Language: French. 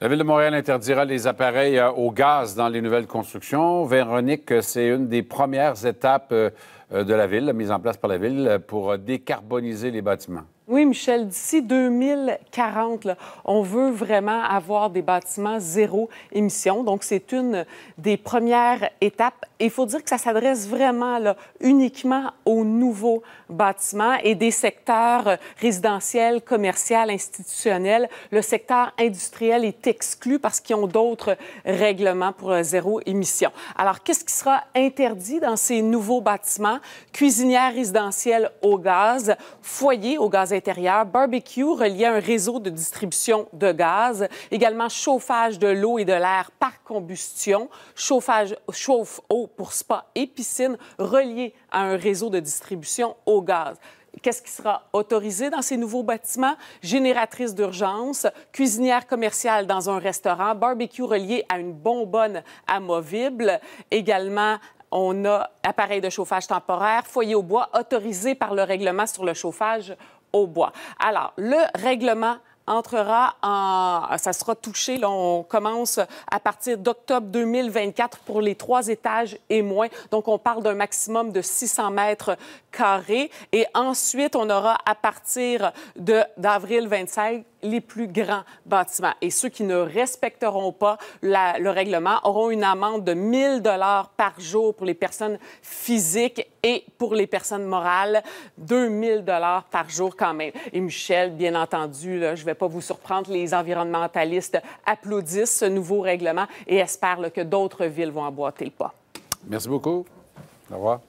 La Ville de Montréal interdira les appareils euh, au gaz dans les nouvelles constructions. Véronique, c'est une des premières étapes euh, euh, de la Ville, mise en place par la Ville pour décarboniser les bâtiments. Oui, Michel, d'ici 2040, on veut vraiment avoir des bâtiments zéro émission. Donc, c'est une des premières étapes. Il faut dire que ça s'adresse vraiment uniquement aux nouveaux bâtiments et des secteurs euh, résidentiels, commerciaux, institutionnels. Le secteur industriel est exclu parce qu'ils ont d'autres règlements pour euh, zéro émission. Alors, qu'est-ce qui sera interdit dans ces nouveaux bâtiments? Cuisinière résidentielle au gaz, foyer au gaz barbecue relié à un réseau de distribution de gaz, également chauffage de l'eau et de l'air par combustion, chauffage chauffe-eau pour spa et piscine relié à un réseau de distribution au gaz qu'est-ce qui sera autorisé dans ces nouveaux bâtiments, génératrice d'urgence, cuisinière commerciale dans un restaurant, barbecue relié à une bonbonne amovible, également on a appareil de chauffage temporaire, foyer au bois autorisé par le règlement sur le chauffage bois. Alors, le règlement entrera en... Ça sera touché, on commence à partir d'octobre 2024 pour les trois étages et moins. Donc, on parle d'un maximum de 600 mètres carrés. Et ensuite, on aura à partir d'avril 25 les plus grands bâtiments. Et ceux qui ne respecteront pas le règlement auront une amende de 1000 dollars par jour pour les personnes physiques et pour les personnes morales, 2000 dollars par jour quand même. Et Michel, bien entendu, je ne vais pas vous surprendre, les environnementalistes applaudissent ce nouveau règlement et espèrent que d'autres villes vont emboîter le pas. Merci beaucoup. Au revoir.